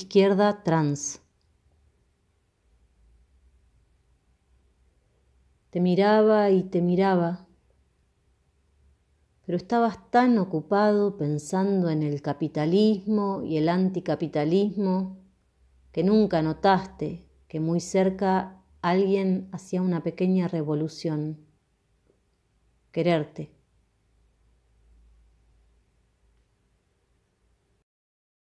Izquierda trans. Te miraba y te miraba, pero estabas tan ocupado pensando en el capitalismo y el anticapitalismo que nunca notaste que muy cerca alguien hacía una pequeña revolución. Quererte.